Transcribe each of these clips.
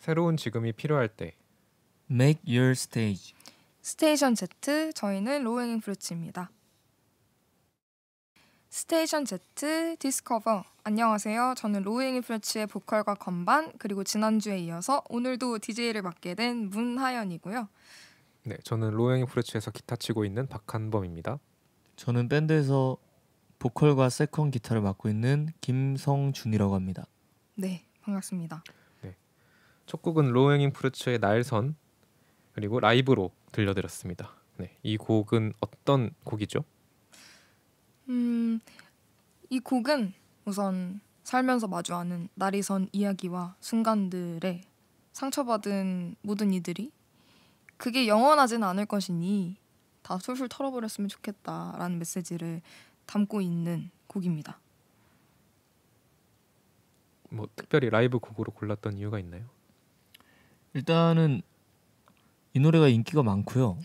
새로운 지금이 필요할 때 Make Your Stage 스테이션 Z 저희는 로잉 프루츠입니다. 스테이션 Z 디스커버 안녕하세요. 저는 로잉 프루츠의 보컬과 건반 그리고 지난주에 이어서 오늘도 DJ를 맡게 된 문하연이고요. 네, 저는 로잉 프루츠에서 기타 치고 있는 박한범입니다. 저는 밴드에서 보컬과 세컨 기타를 맡고 있는 김성준이라고 합니다. 네, 반갑습니다. 첫 곡은 로잉잉 프루츠의 날선 그리고 라이브로 들려드렸습니다. 네, 이 곡은 어떤 곡이죠? 음, 이 곡은 우선 살면서 마주하는 날이 선 이야기와 순간들에 상처받은 모든 이들이 그게 영원하진 않을 것이니 다 술술 털어버렸으면 좋겠다라는 메시지를 담고 있는 곡입니다. 뭐 특별히 라이브 곡으로 골랐던 이유가 있나요? 일단은 이 노래가 인기가 많고요.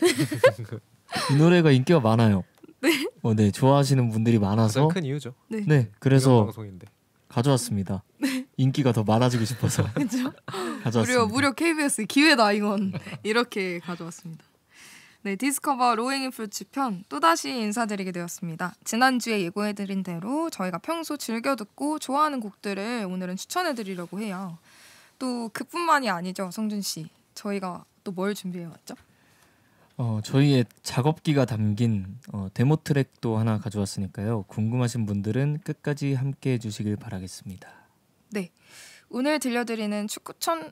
이 노래가 인기가 많아요. 네. 어, 네 좋아하시는 분들이 많아서 가장 큰 이유죠. 네. 네 그래서 방송인데. 가져왔습니다. 네. 인기가 더 많아지고 싶어서. 그렇죠. 가져왔습니다. 무려 무려 KBS 기회다 이건 이렇게 가져왔습니다. 네, 디스커버 로잉인 풀치 편 또다시 인사드리게 되었습니다. 지난주에 예고해드린 대로 저희가 평소 즐겨 듣고 좋아하는 곡들을 오늘은 추천해드리려고 해요. 또 그뿐만이 아니죠, 성준 씨. 저희가 또 뭘 준비해 왔죠? 어, 저희의 작업기가 담긴 어, 데모 트랙도 하나 가져왔으니까요. 궁금하신 분들은 끝까지 함께 해주시길 바라겠습니다. 네, 오늘 들려드리는 축구천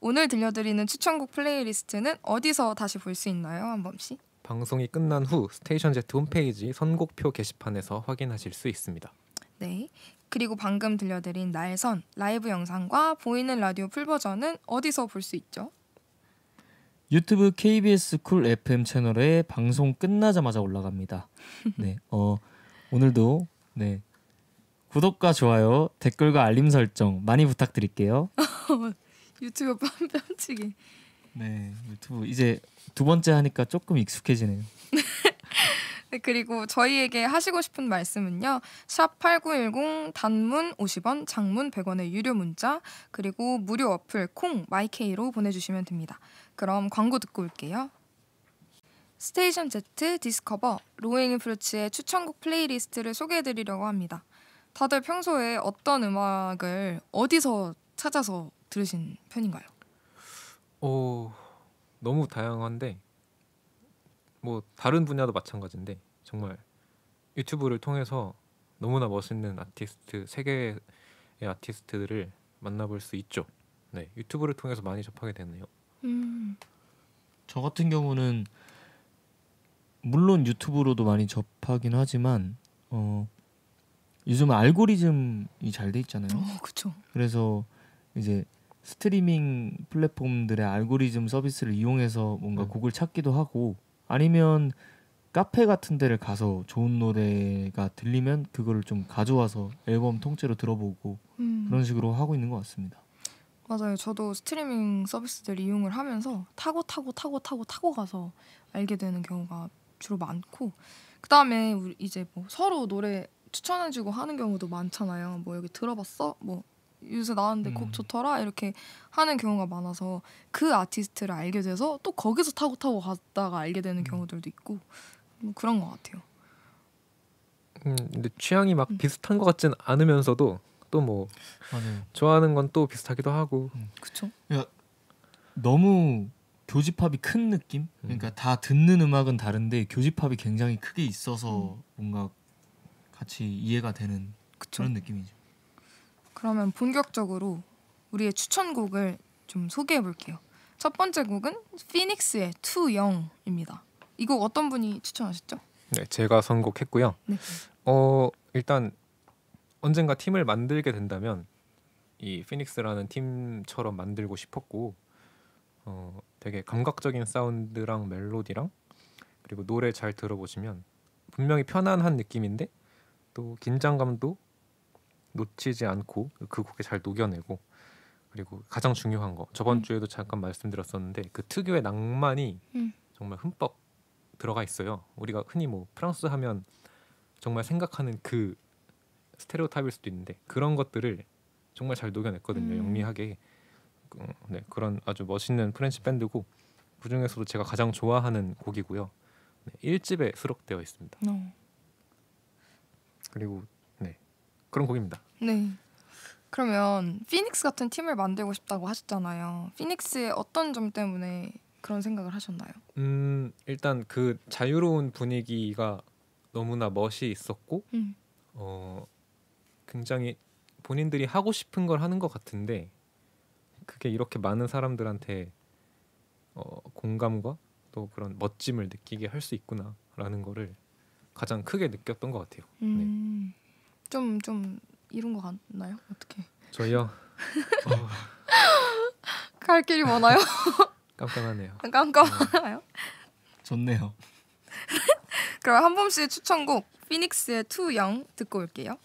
오늘 들려드리는 추천곡 플레이리스트는 어디서 다시 볼 수 있나요, 한범씨? 방송이 끝난 후 스테이션 Z 홈페이지 선곡표 게시판에서 확인하실 수 있습니다. 네. 그리고 방금 들려드린 날선 라이브 영상과 보이는 라디오 풀 버전은 어디서 볼 수 있죠? 유튜브 KBS 쿨 FM 채널에 방송 끝나자마자 올라갑니다. 네. 어 오늘도 네. 구독과 좋아요, 댓글과 알림 설정 많이 부탁드릴게요. 유튜브 뺨치기 네, 유튜브 이제 두 번째 하니까 조금 익숙해지네요. 네, 그리고 저희에게 하시고 싶은 말씀은요. 샵8910 단문 50원, 장문 100원의 유료 문자, 그리고 무료 어플 콩 y k 로 보내 주시면 됩니다. 그럼 광고 듣고 올게요. 스테이션 Z 디스커버 로잉 프루츠의 추천곡 플레이리스트를 소개해 드리려고 합니다. 다들 평소에 어떤 음악을 어디서 찾아서 들으신 편인가요? 오, 너무 다양한데 뭐 다른 분야도 마찬가지인데 정말 유튜브를 통해서 너무나 멋있는 아티스트 세계의 아티스트들을 만나볼 수 있죠. 네, 유튜브를 통해서 많이 접하게 되네요. 음. 저 같은 경우는 물론 유튜브로도 많이 접하긴 하지만 어, 요즘 알고리즘이 잘 돼 있잖아요. 어, 그렇 그래서 이제 스트리밍 플랫폼들의 알고리즘 서비스를 이용해서 뭔가 음. 곡을 찾기도 하고 아니면 카페 같은 데를 가서 좋은 노래가 들리면 그거를 좀 가져와서 앨범 통째로 들어보고 음. 그런 식으로 하고 있는 것 같습니다. 맞아요. 저도 스트리밍 서비스들 이용을 하면서 타고 타고 타고 타고 타고 가서 알게 되는 경우가 주로 많고 그 다음에 이제 뭐 서로 노래 추천해주고 하는 경우도 많잖아요. 뭐 여기 들어봤어? 뭐 요새 나왔는데 음. 곡 좋더라 이렇게 하는 경우가 많아서 그 아티스트를 알게 돼서 또 거기서 타고 타고 갔다가 알게 되는 음. 경우들도 있고 뭐 그런 것 같아요. 음 근데 취향이 막 음. 비슷한 것 같진 않으면서도 또 뭐 좋아하는 건 또 비슷하기도 하고. 음. 그쵸. 야 너무 교집합이 큰 느낌? 그러니까 음. 다 듣는 음악은 다른데 교집합이 굉장히 크게 있어서 음. 뭔가 같이 이해가 되는 그쵸? 그런 느낌이죠. 그러면 본격적으로 우리의 추천곡을 좀 소개해 볼게요. 첫 번째 곡은 피닉스의 투영입니다. 이 곡 어떤 분이 추천하셨죠? 네, 제가 선곡했고요. 네. 어, 일단 언젠가 팀을 만들게 된다면 이 피닉스라는 팀처럼 만들고 싶었고 어, 되게 감각적인 사운드랑 멜로디랑 그리고 노래 잘 들어보시면 분명히 편안한 느낌인데 또 긴장감도 놓치지 않고 그 곡에 잘 녹여내고 그리고 가장 중요한 거 저번 음. 주에도 잠깐 말씀드렸었는데 그 특유의 낭만이 음. 정말 흠뻑 들어가 있어요. 우리가 흔히 뭐 프랑스 하면 정말 생각하는 그 스테레오타입일 수도 있는데 그런 것들을 정말 잘 녹여냈거든요. 음. 영리하게 음, 네, 그런 아주 멋있는 프렌치 밴드고 그 중에서도 제가 가장 좋아하는 곡이고요. 네, 1집에 수록되어 있습니다. 어. 그리고 네 그런 곡입니다. 네. 그러면 피닉스 같은 팀을 만들고 싶다고 하셨잖아요. 피닉스의 어떤 점 때문에 그런 생각을 하셨나요? 음, 일단 그 자유로운 분위기가 너무나 멋이 있었고 음. 어 굉장히 본인들이 하고 싶은 걸 하는 것 같은데 그게 이렇게 많은 사람들한테 어, 공감과 또 그런 멋짐을 느끼게 할 수 있구나라는 거를 가장 크게 느꼈던 것 같아요. 네. 음, 네. 좀 이룬 거 같나요? 어떻게? 저희요. 갈 길이 많아요. 깜깜하네요. 아, 깜깜하나요? 네. 좋네요. 그럼 한범 씨의 추천곡 피닉스의 투영 듣고 올게요.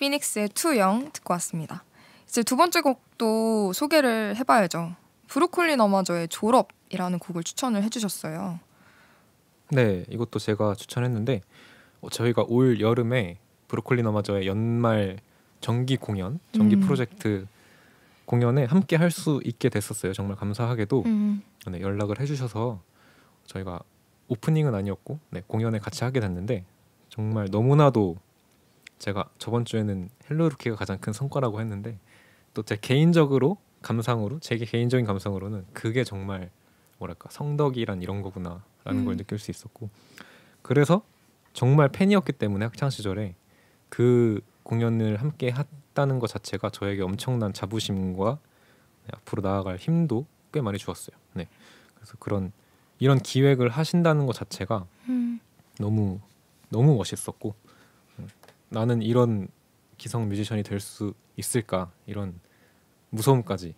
피닉스의 투영 듣고 왔습니다. 이제 두 번째 곡도 소개를 해봐야죠. 브로콜리 너마저의 졸업이라는 곡을 추천을 해주셨어요. 네, 이것도 제가 추천했는데 어, 저희가 올 여름에 브로콜리 너마저의 연말 정기 공연, 정기 음. 프로젝트 공연에 함께 할 수 있게 됐었어요. 정말 감사하게도 음. 네, 연락을 해주셔서 저희가 오프닝은 아니었고 네, 공연에 같이 하게 됐는데 정말 너무나도 제가 저번 주에는 헬로루키가 가장 큰 성과라고 했는데 또 제 개인적으로 감상으로 제 개인적인 감상으로는 그게 정말 뭐랄까 성덕이란 이런 거구나라는 음. 걸 느낄 수 있었고 그래서 정말 팬이었기 때문에 학창 시절에 그 공연을 함께 했다는 것 자체가 저에게 엄청난 자부심과 앞으로 나아갈 힘도 꽤 많이 주었어요. 네. 그래서 그런 이런 기획을 하신다는 것 자체가 음. 너무 너무 멋있었고 나는 이런 기성 뮤지션이 될 수 있을까 이런 무서움까지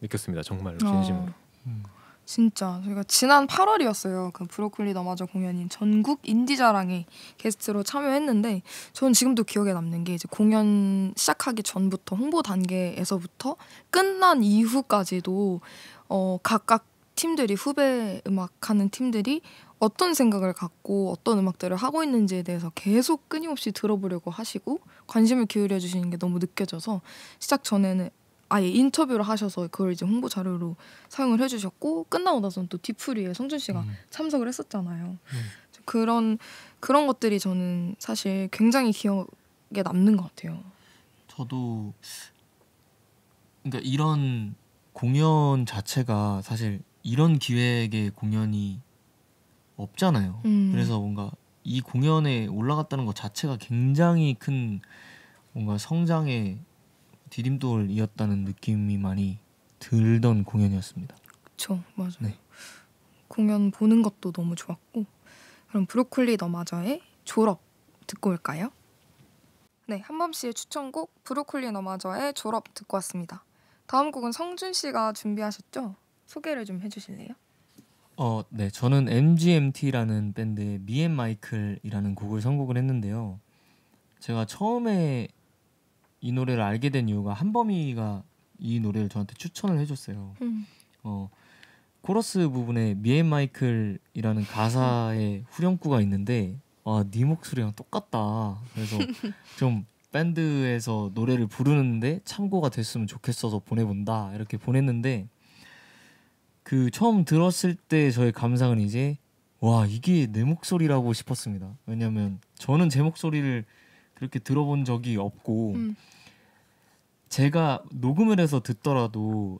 느꼈습니다 정말 진심으로. 어. 음. 진짜 저희가 지난 8월이었어요. 그 브로콜리 너마저 공연인 전국 인디자랑에 게스트로 참여했는데 저는 지금도 기억에 남는 게 이제 공연 시작하기 전부터 홍보 단계에서부터 끝난 이후까지도 어 각각 팀들이 후배 음악하는 팀들이 어떤 생각을 갖고 어떤 음악들을 하고 있는지에 대해서 계속 끊임없이 들어보려고 하시고 관심을 기울여 주시는 게 너무 느껴져서 시작 전에는 아예 인터뷰를 하셔서 그걸 이제 홍보 자료로 사용을 해주셨고 끝나고 나서는 또디프리에 성준 씨가 음. 참석을 했었잖아요. 음. 그런 그런 것들이 저는 사실 굉장히 기억에 남는 것 같아요. 저도 그러니까 이런 공연 자체가 사실 이런 기획의 공연이 없잖아요. 음. 그래서 뭔가 이 공연에 올라갔다는 것 자체가 굉장히 큰 뭔가 성장의 디딤돌이었다는 느낌이 많이 들던 공연이었습니다. 그쵸, 맞아요. 네. 공연 보는 것도 너무 좋았고 그럼 브로콜리 너마저의 졸업 듣고 올까요? 네, 한밤 씨의 추천곡 브로콜리 너마저의 졸업 듣고 왔습니다. 다음 곡은 성준 씨가 준비하셨죠? 소개를 좀 해주실래요? 어, 네, 저는 MGMT라는 밴드의 미앤 마이클이라는 곡을 선곡을 했는데요. 제가 처음에 이 노래를 알게 된 이유가 한범이가 이 노래를 저한테 추천을 해줬어요. 음. 어 코러스 부분에 미에 마이클이라는 가사의 후렴구가 있는데 아네 목소리랑 똑같다. 그래서 좀 밴드에서 노래를 부르는데 참고가 됐으면 좋겠어서 보내본다 이렇게 보냈는데 그 처음 들었을 때 저의 감상은 이제 와 이게 내 목소리라고 싶었습니다. 왜냐하면 저는 제 목소리를 그렇게 들어본 적이 없고 음. 제가 녹음을 해서 듣더라도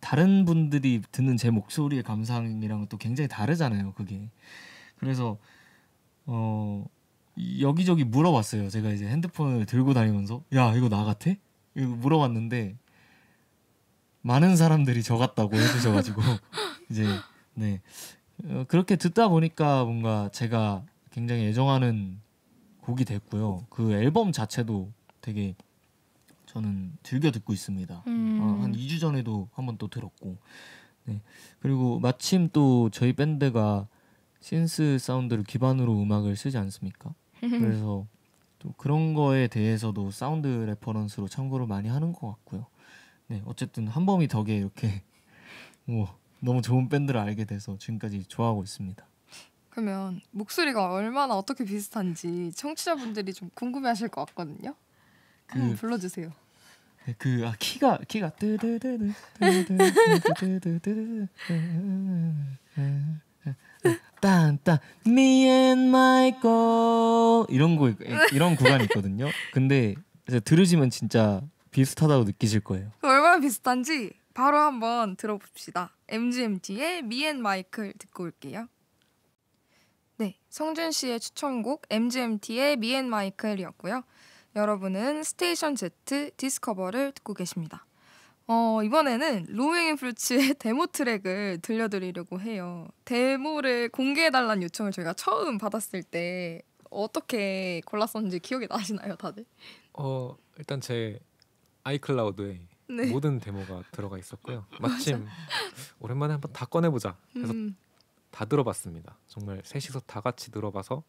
다른 분들이 듣는 제 목소리의 감상이랑은 또 굉장히 다르잖아요. 그게 그래서 어 여기저기 물어봤어요. 제가 이제 핸드폰을 들고 다니면서 야 이거 나 같아? 이거 물어봤는데 많은 사람들이 저 같다고 해주셔가지고 이제 네 어, 그렇게 듣다 보니까 뭔가 제가 굉장히 애정하는 곡이 됐고요. 그 앨범 자체도 되게 저는 즐겨 듣고 있습니다. 음. 어, 한 2주 전에도 한번 또 들었고. 네. 그리고 마침 또 저희 밴드가 신스 사운드를 기반으로 음악을 쓰지 않습니까? 그래서 또 그런 거에 대해서도 사운드 레퍼런스로 참고를 많이 하는 것 같고요. 네, 어쨌든 한범위 덕에 이렇게 뭐 너무 좋은 밴드를 알게 돼서 지금까지 좋아하고 있습니다. 그러면 목소리가 얼마나 어떻게 비슷한지 청취자분들이 좀 궁금해하실 것 같거든요. 그, 한번 불러주세요. 그 아, 키가 키가 뜨드드드 뜨드드드드드드 딴딴 me and my girl 이런 거 이런 구간이 있거든요. 근데 들으시면 진짜 비슷하다고 느끼실 거예요. 얼마나 비슷한지 바로 한번 들어봅시다. MGMT의 Me and Michael 듣고 올게요. 네, 성준 씨의 추천곡 MGMT의 Me and Michael이었고요. 여러분은 스테이션 Z 디스커버를 듣고 계십니다. 어, 이번에는 로잉인 플루츠의 데모 트랙을 들려드리려고 해요. 데모를 공개해달라는 요청을 저가 처음 받았을 때 어떻게 골랐었는지 기억이 나시나요, 다들? 어, 일단 제 아이클라우드에 네. 모든 데모가 들어가 있었고요. 마침 오랜만에 한번 다 꺼내보자. 그래서 음. 다 들어봤습니다. 정말 셋이서 다 같이 들어봐서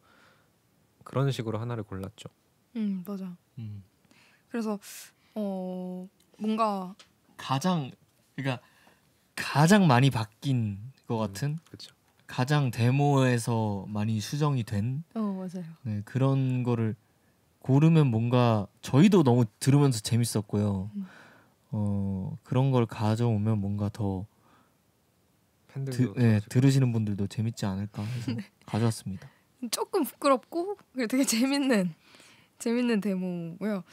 그런 식으로 하나를 골랐죠. 음 맞아. 음. 그래서 어 뭔가 가장 그러니까 가장 많이 바뀐 것 음, 같은 음, 그렇죠. 가장 데모에서 많이 수정이 된 어, 맞아요. 네, 그런 거를 고르면 뭔가 저희도 너무 들으면서 재밌었고요. 음. 어, 그런 걸 가져오면 뭔가 더 드, 네, 들으시는 분들도 재밌지 않을까 해서 네. 가져왔습니다. 조금 부끄럽고 되게 재밌는 재밌는 데모고요.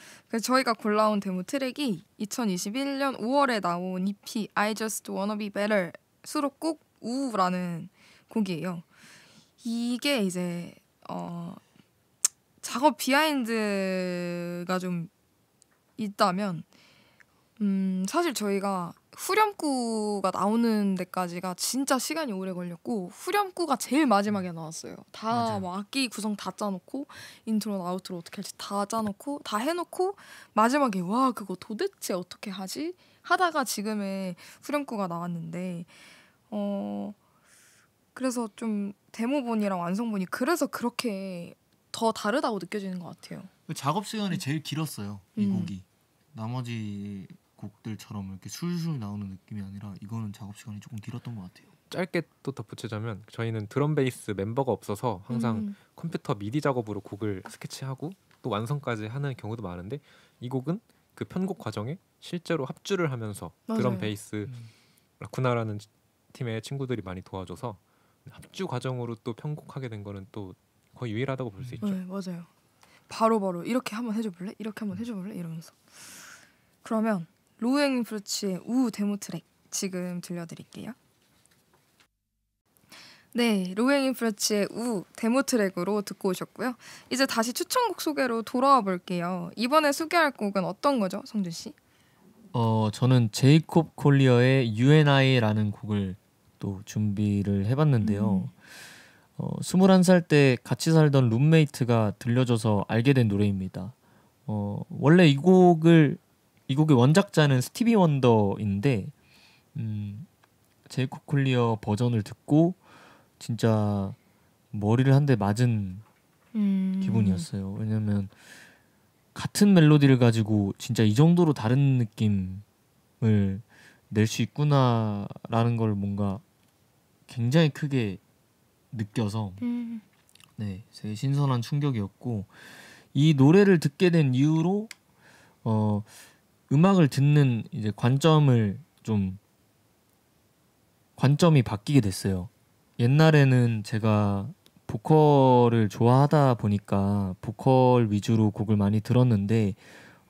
저희가 골라온 데모 트랙이 2021년 5월에 나온 EP I Just Wanna Be Better 수록곡 우라는 곡이에요. 이게 이제 어, 작업 비하인드가 좀 있다면 음, 사실 저희가 후렴구가 나오는 데까지가 진짜 시간이 오래 걸렸고 후렴구가 제일 마지막에 나왔어요. 다뭐 악기 구성 다 짜놓고 인트로 아우트로 어떻게 할지 다 짜놓고 다 해놓고 마지막에 와 그거 도대체 어떻게 하지 하다가 지금의 후렴구가 나왔는데 어 그래서 좀 데모본이랑 완성본이 그래서 그렇게 더 다르다고 느껴지는 것 같아요. 그 작업 시간이 제일 길었어요 이 음. 곡이. 나머지 곡들처럼 이렇게 술술 나오는 느낌이 아니라 이거는 작업 시간이 조금 길었던 것 같아요. 짧게 또 덧붙이자면 저희는 드럼 베이스 멤버가 없어서 항상 음. 컴퓨터 미디 작업으로 곡을 스케치하고 또 완성까지 하는 경우도 많은데 이 곡은 그 편곡 과정에 실제로 합주를 하면서 맞아요. 드럼 베이스 음. 라쿠나라는 팀의 친구들이 많이 도와줘서 합주 과정으로 또 편곡하게 된 거는 또 거의 유일하다고 볼수 음. 있죠. 네, 맞아요. 바로 바로 이렇게 한번 해줘볼래? 이렇게 한번 음. 해줘볼래? 이러면서 그러면 로우행 브루치의우 데모 트랙 지금 들려드릴게요. 네, 로행인 프레치의 우 데모 트랙으로 듣고 오셨고요. 이제 다시 추천곡 소개로 돌아와 볼게요. 이번에 소개할 곡은 어떤 거죠, 성준 씨? 어, 저는 제이콥 콜리어의 UNI라는 곡을 또 준비를 해봤는데요. 음. 어, 21살 때 같이 살던 룸메이트가 들려줘서 알게 된 노래입니다. 어, 원래 이 곡을 이 곡의 원작자는 스티비 원더인데 음, 제이콥 콜리어 버전을 듣고 진짜 머리를 한 대 맞은 음. 기분이었어요. 왜냐면 같은 멜로디를 가지고 진짜 이 정도로 다른 느낌을 낼 수 있구나라는 걸 뭔가 굉장히 크게 느껴서 음. 네 되게 신선한 충격이었고 이 노래를 듣게 된 이유로 어 음악을 듣는 이제 관점을 좀 관점이 바뀌게 됐어요. 옛날에는 제가 보컬을 좋아하다 보니까 보컬 위주로 곡을 많이 들었는데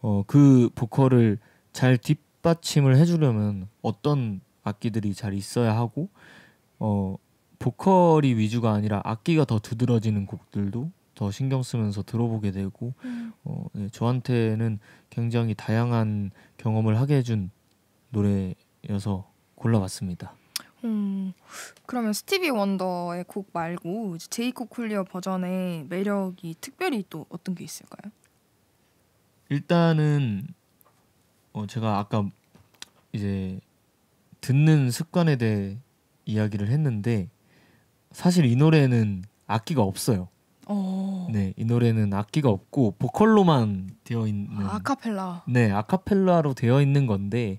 어, 그 보컬을 잘 뒷받침을 해주려면 어떤 악기들이 잘 있어야 하고 어, 보컬이 위주가 아니라 악기가 더 두드러지는 곡들도 더 신경 쓰면서 들어보게 되고 음. 어, 네, 저한테는 굉장히 다양한 경험을 하게 해준 노래여서 골라봤습니다. 음, 그러면 스티비 원더의 곡 말고 제이콥 콜리어 버전의 매력이 특별히 또 어떤 게 있을까요? 일단은 어, 제가 아까 이제 듣는 습관에 대해 이야기를 했는데 사실 이 노래는 악기가 없어요. 어. 네, 이 노래는 악기가 없고 보컬로만 되어 있는 아, 아카펠라. 네, 아카펠라로 되어 있는 건데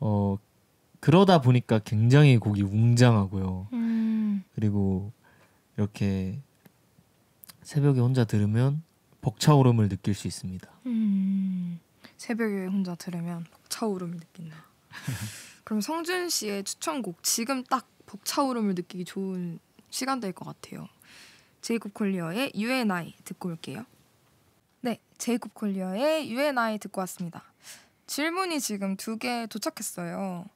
어 그러다 보니까 굉장히 곡이 웅장하고요. 음. 그리고 이렇게 새벽에 혼자 들으면 벅차오름을 느낄 수 있습니다. 음. 새벽에 혼자 들으면 벅차오름을 느낀다. 그럼 성준 씨의 추천곡 지금 딱 벅차오름을 느끼기 좋은 시간대일 것 같아요. 제이콥 콜리어의 UNI 듣고 올게요. 네, 제이콥 콜리어의 UNI 듣고 왔습니다. 질문이 지금 두 개 도착했어요.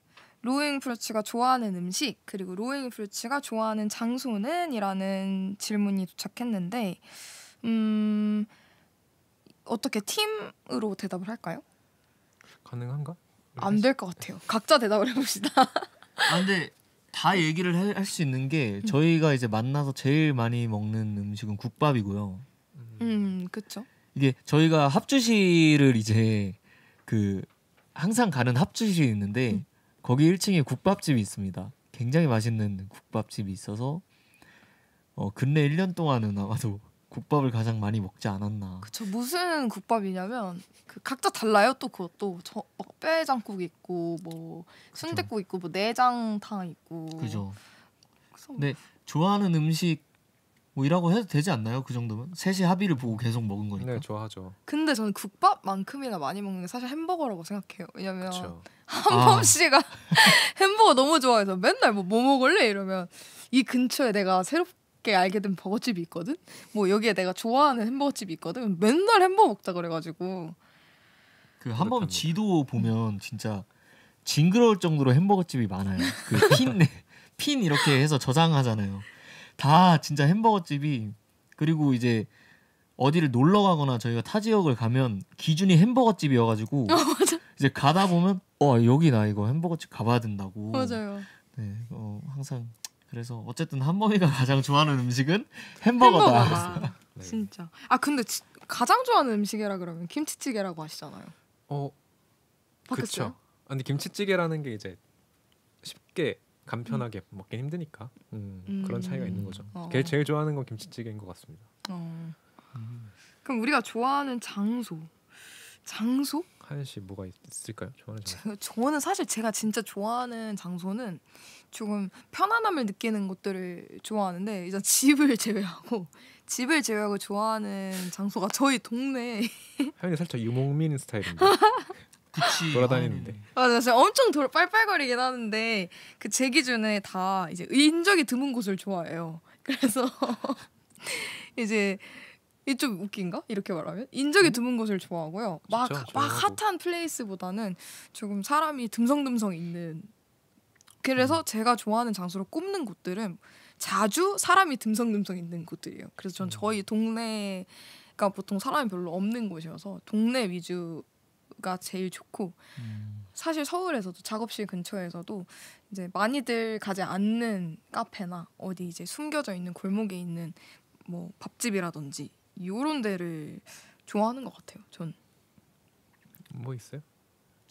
로잉 프루츠가 좋아하는 음식 그리고 로잉 프루츠가 좋아하는 장소는이라는 질문이 도착했는데 음 어떻게 팀으로 대답을 할까요? 가능한가? 안 될 것 같아요. 각자 대답을 해봅시다. 안돼 아, 다 얘기를 할 수 있는 게 음. 저희가 이제 만나서 제일 많이 먹는 음식은 국밥이고요. 음, 그렇죠. 이게 저희가 합주실을 이제 그 항상 가는 합주실이 있는데 음. 거기 1층에 국밥집이 있습니다. 굉장히 맛있는 국밥집이 있어서 어 근래 1년 동안은 아마도 국밥을 가장 많이 먹지 않았나. 그쵸 무슨 국밥이냐면 그 각자 달라요 또 그것도 저, 막장국 있고 뭐 순대국 있고 뭐 내장탕 있고. 그죠. 근데 좋아하는 음식 뭐 이라고 해도 되지 않나요 그 정도면 셋이 합의를 보고 계속 먹은 거니까. 네 좋아하죠. 근데 저는 국밥만큼이나 많이 먹는 게 사실 햄버거라고 생각해요. 왜냐면 한범 아. 씨가 햄버거 너무 좋아해서 맨날 뭐, 뭐 먹을래 이러면 이 근처에 내가 새롭 늦게 알게 된 버거집이 있거든. 뭐 여기에 내가 좋아하는 햄버거집이 있거든. 맨날 햄버거 먹자 그래가지고. 그한번 지도 보면 진짜 징그러울 정도로 햄버거집이 많아요. 그핀핀 네, 핀 이렇게 해서 저장하잖아요. 다 진짜 햄버거집이 그리고 이제 어디를 놀러 가거나 저희가 타 지역을 가면 기준이 햄버거 집이어가지고 어, 이제 가다 보면 어 여기 나 이거 햄버거 집 가봐야 된다고 맞아요. 네, 어, 항상 그래서 어쨌든 한범이가 가장 좋아하는 음식은 햄버거다. 햄버거다. 네. 진짜. 아 근데 지, 가장 좋아하는 음식이라 그러면 김치찌개라고 하시잖아요. 어, 그렇죠. 근데 김치찌개라는 게 이제 쉽게 간편하게 음. 먹긴 힘드니까 음, 음. 그런 차이가 있는 음. 거죠. 어. 제일 좋아하는 건 김치찌개인 것 같습니다. 어. 음. 그럼 우리가 좋아하는 장소, 장소? 하연 씨 뭐가 있을까요? 좋아하는 장소? 저, 저는 사실 제가 진짜 좋아하는 장소는 조금 편안함을 느끼는 곳들을 좋아하는데 이제 집을 제외하고 집을 제외하고 좋아하는 장소가 저희 동네. 하이 살짝 유목민 스타일인데. 그치. 돌아다니는데. 아, 맞아, 진짜 엄청 돌, 빨빨거리긴 하는데 그 제 기준에 다 이제 인적이 드문 곳을 좋아해요. 그래서 이제 이좀 웃긴가? 이렇게 말하면 인적이 음? 드문 곳을 좋아하고요. 막 막 핫한 플레이스보다는 조금 사람이 듬성듬성 있는 그래서 음. 제가 좋아하는 장소로 꼽는 곳들은 자주 사람이 듬성듬성 있는 곳들이에요. 그래서 전 음. 저희 동네가 보통 사람이 별로 없는 곳이어서 동네 위주가 제일 좋고 음. 사실 서울에서도 작업실 근처에서도 이제 많이들 가지 않는 카페나 어디 이제 숨겨져 있는 골목에 있는 뭐 밥집이라든지 요런 데를 좋아하는 것 같아요. 전. 뭐 있어요?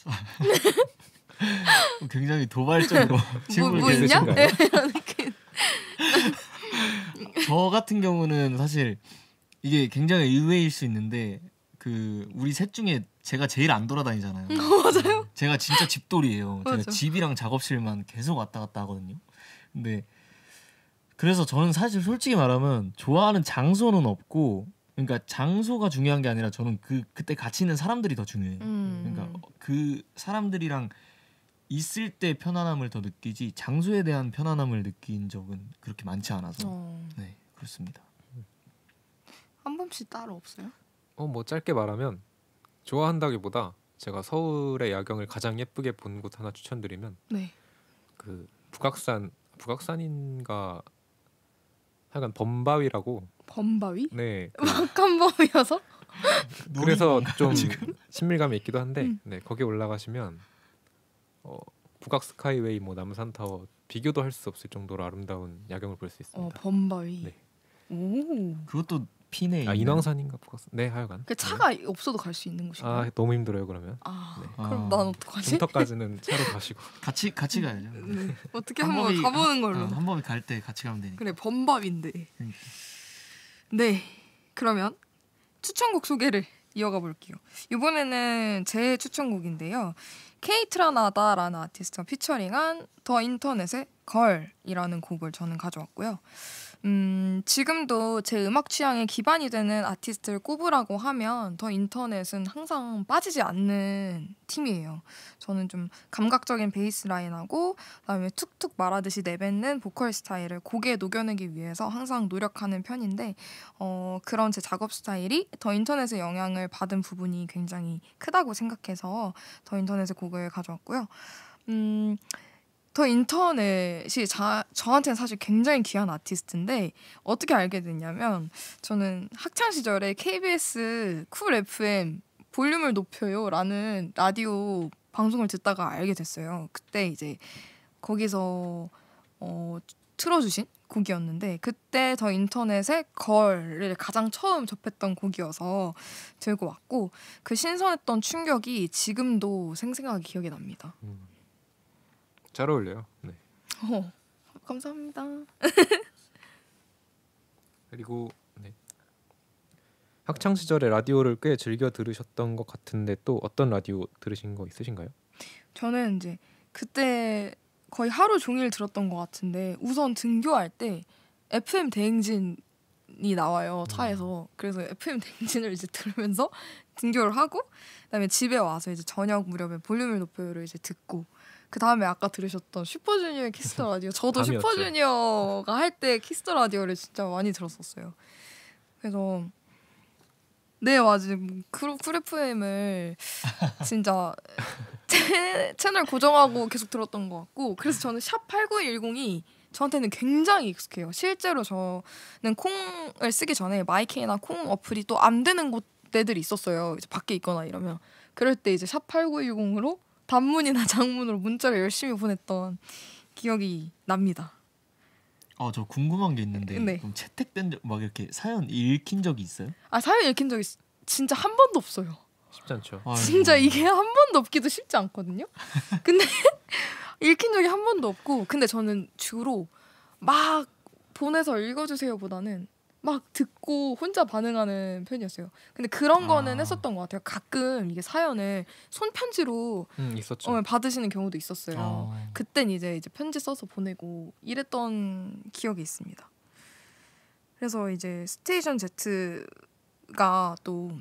굉장히 도발적으로 질문을 뭐, 뭐 있냐? 저 같은 경우는 사실 이게 굉장히 의외일 수 있는데 그 우리 셋 중에 제가 제일 안 돌아다니잖아요. 맞아요. 제가 진짜 집돌이에요. 제가 집이랑 작업실만 계속 왔다 갔다 하거든요. 근데 그래서 저는 사실 솔직히 말하면 좋아하는 장소는 없고 그러니까 장소가 중요한 게 아니라 저는 그 그때 같이 있는 사람들이 더 중요해요. 음. 그러니까 그 사람들이랑 있을 때 편안함을 더 느끼지 장소에 대한 편안함을 느낀 적은 그렇게 많지 않아서 어. 네 그렇습니다. 한 번씩 따로 없어요? 어뭐 짧게 말하면 좋아한다기보다 제가 서울의 야경을 가장 예쁘게 본 곳 하나 추천드리면 네. 그 북악산 북악산인가 약간 범바위라고 범바위? 네. 막한범이어서 그 그래서 좀 지금? 친밀감이 있기도 한데 음. 네 거기 올라가시면 어, 북악 스카이웨이 뭐 남산 타워 비교도 할 수 없을 정도로 아름다운 야경을 볼 수 있습니다. 어, 범바위. 네. 오. 그것도 피네. 아 인왕산인가 북악. 네 하여간. 그 차가 네. 없어도 갈 수 있는 곳이요. 아 너무 힘들어요 그러면. 아 네. 그럼 아. 난 어떡하지? 중턱까지는 차로 가시고. 같이 같이 가야죠. 네. 어떻게 한한 가보는 걸로. 아, 한 번에 갈때 같이 가면 되니까. 그래 범바위인데. 그러니까. 네 그러면 추천곡 소개를 이어가 볼게요. 이번에는 제 추천곡인데요. 케이트라나다라는 아티스트가 피처링한 더 인터넷의 걸이라는 곡을 저는 가져왔고요. 음, 지금도 제 음악 취향에 기반이 되는 아티스트를 꼽으라고 하면 더 인터넷은 항상 빠지지 않는 팀이에요. 저는 좀 감각적인 베이스 라인하고 그다음에 툭툭 말하듯이 내뱉는 보컬 스타일을 곡에 녹여내기 위해서 항상 노력하는 편인데 어, 그런 제 작업 스타일이 더 인터넷의 영향을 받은 부분이 굉장히 크다고 생각해서 더 인터넷의 곡을 가져왔고요. 음, 저 인터넷이 자, 저한테는 사실 굉장히 귀한 아티스트인데 어떻게 알게 됐냐면 저는 학창 시절에 KBS 쿨 FM 볼륨을 높여요라는 라디오 방송을 듣다가 알게 됐어요. 그때 이제 거기서 어, 틀어주신 곡이었는데 그때 더인터넷에 걸을 가장 처음 접했던 곡이어서 들고 왔고 그 신선했던 충격이 지금도 생생하게 기억이 납니다. 음. 잘 어울려요. 네. 어, 감사합니다. 그리고 네. 학창 시절에 라디오를 꽤 즐겨 들으셨던 것 같은데 또 어떤 라디오 들으신 거 있으신가요? 저는 이제 그때 거의 하루 종일 들었던 것 같은데 우선 등교할 때 FM 대행진이 나와요 음. 차에서 그래서 FM 대행진을 이제 들으면서 등교를 하고 그다음에 집에 와서 이제 저녁 무렵에 볼륨을 높여요를 이제 듣고 그 다음에 아까 들으셨던 슈퍼주니어의 키스터 라디오. 저도 슈퍼주니어가 할 때 키스터 라디오를 진짜 많이 들었었어요. 그래서 네 맞아요. 크루 뭐 크래프엠을 진짜 채널 고정하고 계속 들었던 것 같고 그래서 저는 샵 8910이 저한테는 굉장히 익숙해요. 실제로 저는 콩을 쓰기 전에 마이케이나 콩 어플이 또 안 되는 곳들이 있었어요. 이제 밖에 있거나 이러면 그럴 때 이제 샵 8910으로 단문이나 장문으로 문자를 열심히 보냈던 기억이 납니다. 아, 저 궁금한 게 있는데 네. 그럼 채택된 막 이렇게 사연 읽힌 적이 있어요? 아, 사연 읽힌 적 있, 진짜 한 번도 없어요. 쉽지 않죠. 진짜 이게 한 번도 없기도 쉽지 않거든요. 근데 읽힌 적이 한 번도 없고 근데 저는 주로 막 보내서 읽어주세요보다는 막 듣고 혼자 반응하는 편이었어요. 근데 그런 거는 아. 했었던 것 같아요. 가끔 이게 사연을 손편지로 음, 어, 받으시는 경우도 있었어요. 아. 그땐 이제 이제 편지 써서 보내고 이랬던 기억이 있습니다. 그래서 이제 스테이션 Z가 또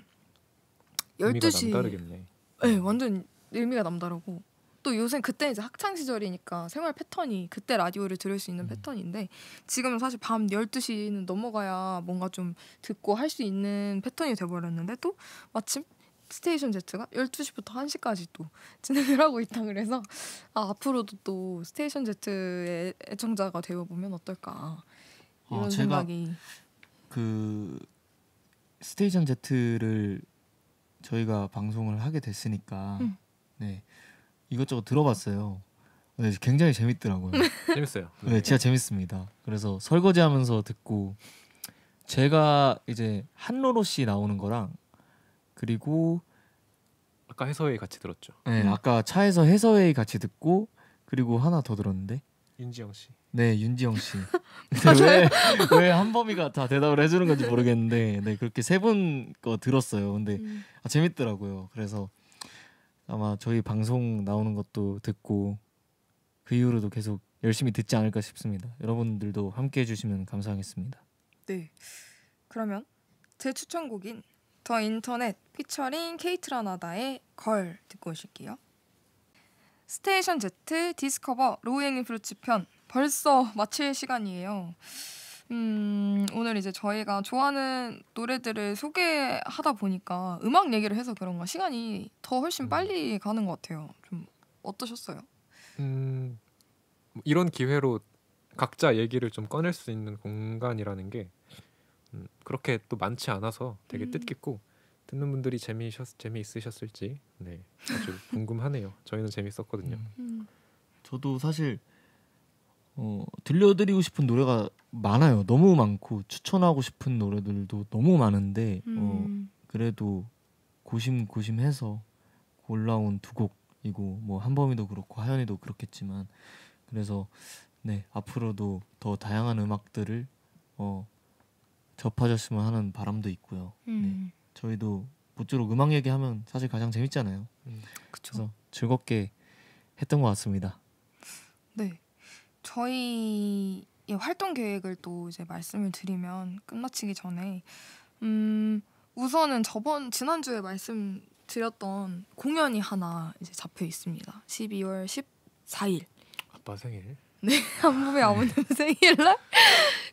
12시 예, 네, 완전 의미가 남다르고 또 요새 그때 이제 학창 시절이니까 생활 패턴이 그때 라디오를 들을 수 있는 음. 패턴인데 지금은 사실 밤 12시는 넘어가야 뭔가 좀 듣고 할 수 있는 패턴이 돼버렸는데 또 마침 스테이션 Z가 12시부터 1시까지 또 진행을 하고 있다 그래서 아, 앞으로도 또 스테이션 Z의 애청자가 되어보면 어떨까 어, 이런 어, 생각이 그 스테이션 Z를 저희가 방송을 하게 됐으니까 음. 네 이것저것 들어봤어요. 네, 굉장히 재밌더라고요. 재밌어요. 네. 네, 진짜 재밌습니다. 그래서 설거지하면서 듣고 제가 이제 한로로 씨 나오는 거랑 그리고 아까 해서회 같이 들었죠. 네, 음. 아까 차에서 해서회 같이 듣고 그리고 하나 더 들었는데 윤지영 씨. 네, 윤지영 씨. 왜 왜 한범위가다 대답을 해주는 건지 모르겠는데, 네 그렇게 세 분 거 들었어요. 근데 음. 아, 재밌더라고요. 그래서 아마 저희 방송 나오는 것도 듣고 그 이후로도 계속 열심히 듣지 않을까 싶습니다. 여러분들도 함께 해주시면 감사하겠습니다. 네. 그러면 제 추천곡인 더 인터넷 피처링 케이트라나다의 걸 듣고 오실게요. 스테이션 Z 디스커버 로우앵이 루츠편 벌써 마칠 시간이에요. 음, 오늘 이제 저희가 좋아하는 노래들을 소개하다 보니까 음악 얘기를 해서 그런가 시간이 더 훨씬 음. 빨리 가는 것 같아요. 좀 어떠셨어요? 음, 뭐 이런 기회로 각자 얘기를 좀 꺼낼 수 있는 공간이라는 게 음, 그렇게 또 많지 않아서 되게 음. 뜻깊고 듣는 분들이 재미있으셨, 재미있으셨을지 네, 아주 궁금하네요. 저희는 재밌었거든요. 음. 저도 사실 어, 들려드리고 싶은 노래가 많아요. 너무 많고 추천하고 싶은 노래들도 너무 많은데 어, 음. 어, 그래도 고심고심해서 올라온 두 곡이고 뭐 한범이도 그렇고 하연이도 그렇겠지만 그래서 네 앞으로도 더 다양한 음악들을 어, 접하셨으면 하는 바람도 있고요. 네. 음. 네, 저희도 모쪼록 음악 얘기하면 사실 가장 재밌잖아요. 음. 그래서 즐겁게 했던 것 같습니다. 네. 저희 의 활동 계획을 또 이제 말씀을 드리면 끝마치기 전에 음, 우선은 저번 지난주에 말씀드렸던 공연이 하나 이제 잡혀 있습니다. 12월 14일. 아빠 생일. 네, 한부의 아버님 네. 생일날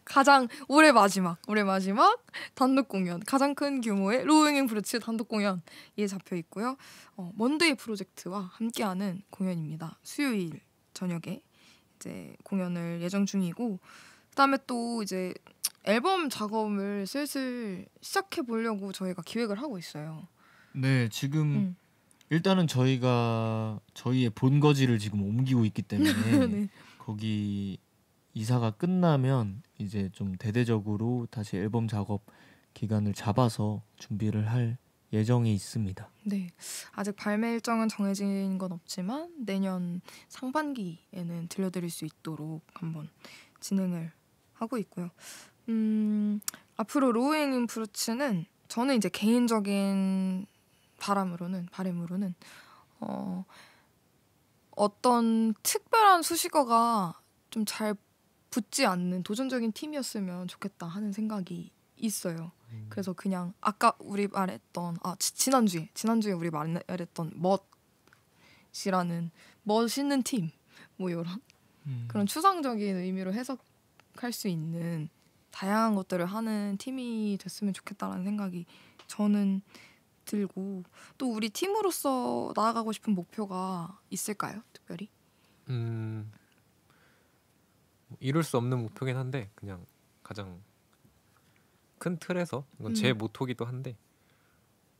가장 올해 마지막 올해 마지막 단독 공연 가장 큰 규모의 로잉잉 브루츠 단독 공연에 잡혀 있고요. 어, 먼데이 프로젝트와 함께하는 공연입니다. 수요일 저녁에 이제 공연을 예정 중이고 그다음에 또 이제 앨범 작업을 슬슬 시작해 보려고 저희가 기획을 하고 있어요. 네, 지금 음. 일단은 저희가 저희의 본거지를 지금 옮기고 있기 때문에 네. 거기 이사가 끝나면 이제 좀 대대적으로 다시 앨범 작업 기간을 잡아서 준비를 할 예정이 있습니다. 네, 아직 발매 일정은 정해진 건 없지만 내년 상반기에는 들려드릴 수 있도록 한번 진행을 하고 있고요. 음, 앞으로 로잉 인프루츠는 저는 이제 개인적인 바람으로는 바램으로는 어, 어떤 특별한 수식어가 좀 잘 붙지 않는 도전적인 팀이었으면 좋겠다 하는 생각이 있어요. 음. 그래서 그냥 아까 우리 말했던 아 지, 난주에 지난주에 우리 말했던 멋이라는 멋있는 팀 뭐 이런 음. 그런 추상적인 의미로 해석할 수 있는 다양한 것들을 하는 팀이 됐으면 좋겠다라는 생각이 저는 들고 또 우리 팀으로서 나아가고 싶은 목표가 있을까요? 특별히? 음 뭐 이룰 수 없는 목표긴 한데 그냥 가장 큰 틀에서 이건 제 음. 모토기도 한데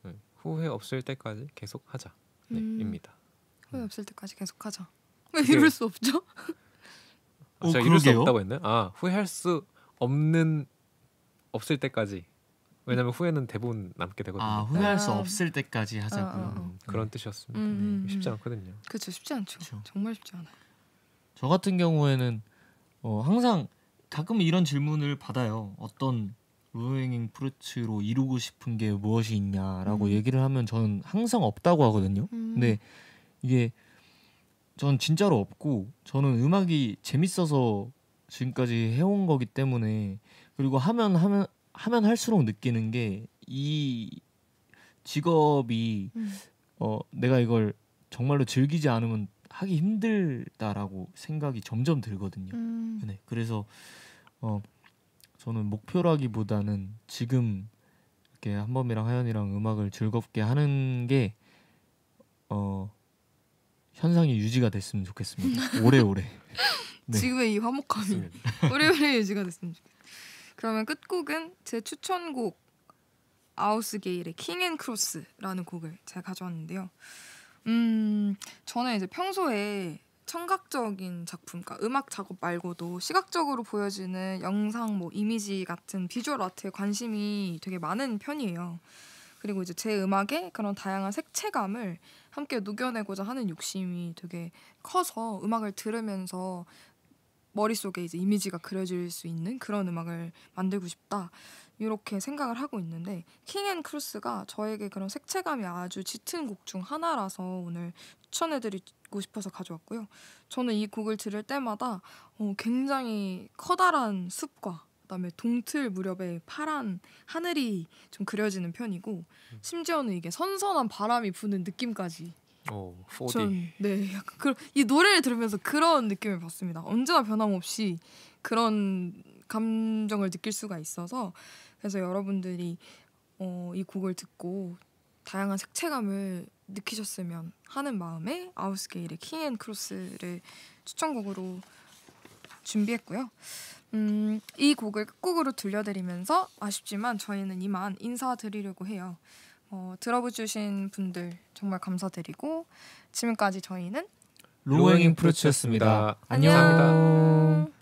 네, 후회 없을 때까지 계속 하자 네, 음. 입니다. 후회 음. 없을 때까지 계속 하자. 왜 그게... 이럴 수 없죠? 아, 제가 어, 이럴 수 없다고 했나요? 아 후회할 수 없는 없을 때까지 왜냐면 후회는 대부분 남게 되거든요. 아, 후회할 수 아. 없을 때까지 하자고요. 아, 아, 그런 네. 뜻이었습니다. 음, 네, 음 쉽지 않거든요. 그렇죠, 쉽지 않죠. 그쵸. 그렇죠. 정말 쉽지 않아요. 저 같은 경우에는 어, 항상 가끔 이런 질문을 받아요. 어떤 루행잉 프루츠로 이루고 싶은 게 무엇이 있냐라고 음. 얘기를 하면 저는 항상 없다고 하거든요. 음. 근데 이게 저는 진짜로 없고 저는 음악이 재밌어서 지금까지 해온 거기 때문에 그리고 하면 하면 하면 할수록 느끼는 게 이 직업이 음. 어 내가 이걸 정말로 즐기지 않으면 하기 힘들다라고 생각이 점점 들거든요. 음. 네, 그래서 어 저는 목표라기보다는 지금 이렇게 한범이랑 하연이랑 음악을 즐겁게 하는 게 어, 현상이 유지가 됐으면 좋겠습니다. 오래오래. 네. 지금의 이 화목함이 오래오래 유지가 됐으면 좋겠어요. 그러면 끝곡은 제 추천곡 아우스게일의 킹앤 크로스라는 곡을 제가 가져왔는데요. 음, 저는 이제 평소에 청각적인 작품, 그러니까 음악 작업 말고도 시각적으로 보여지는 영상, 뭐 이미지 같은 비주얼 아트에 관심이 되게 많은 편이에요. 그리고 이제 제 음악에 그런 다양한 색채감을 함께 녹여내고자 하는 욕심이 되게 커서 음악을 들으면서 머릿속에 이제 이미지가 그려질 수 있는 그런 음악을 만들고 싶다. 이렇게 생각을 하고 있는데 킹 앤 크루스가 저에게 그런 색채감이 아주 짙은 곡 중 하나라서 오늘 추천해드리고 싶어서 가져왔고요. 저는 이 곡을 들을 때마다 어, 굉장히 커다란 숲과 그다음에 동틀 무렵에 파란 하늘이 좀 그려지는 편이고 음. 심지어는 이게 선선한 바람이 부는 느낌까지 오, 어, 전, 네, 약간 그, 이 노래를 들으면서 그런 느낌을 받습니다. 언제나 변함없이 그런 감정을 느낄 수가 있어서 그래서 여러분들이 어, 이 곡을 듣고 다양한 색채감을 느끼셨으면 하는 마음에 아우스게일의 킹앤크로스를 추천곡으로 준비했고요. 음, 이 곡을 끝곡으로 들려드리면서 아쉽지만 저희는 이만 인사드리려고 해요. 어, 들어주신 분들 정말 감사드리고 지금까지 저희는 로잉 프루츠였습니다. 안녕.